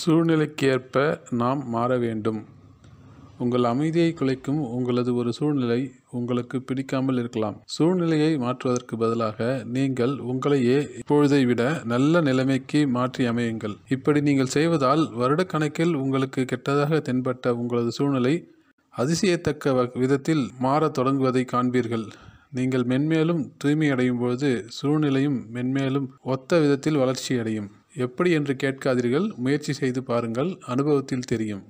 சூழ்நிலைக்கேற்ப நாம் மாற வேண்டும் உங்கள் அமைதியை குலைக்கும் உங்களது ஒரு சூழ்நிலை உங்களுக்கு பிடிக்காமல் இருக்கலாம் சூழ்நிலையை மாற்றுவதற்கு பதிலாக நீங்கள் உங்களையே இப்பொழுதை விட நல்ல நிலைமைக்கு மாற்றி அமையுங்கள் இப்படி நீங்கள் செய்வதால் வருடக்கணக்கில் உங்களுக்கு கெட்டதாக தென்பட்ட உங்களது சூழ்நிலை அதிசயத்தக்க விதத்தில் மாறத் தொடங்குவதை காண்பீர்கள் நீங்கள் மென்மேலும் தூய்மையடையும் பொழுது சூழ்நிலையும் மென்மேலும் ஒத்த விதத்தில் வளர்ச்சியடையும் எப்படி என்று கேட்காதீர்கள் முயற்சி செய்து பாருங்கள் அனுபவத்தில் தெரியும்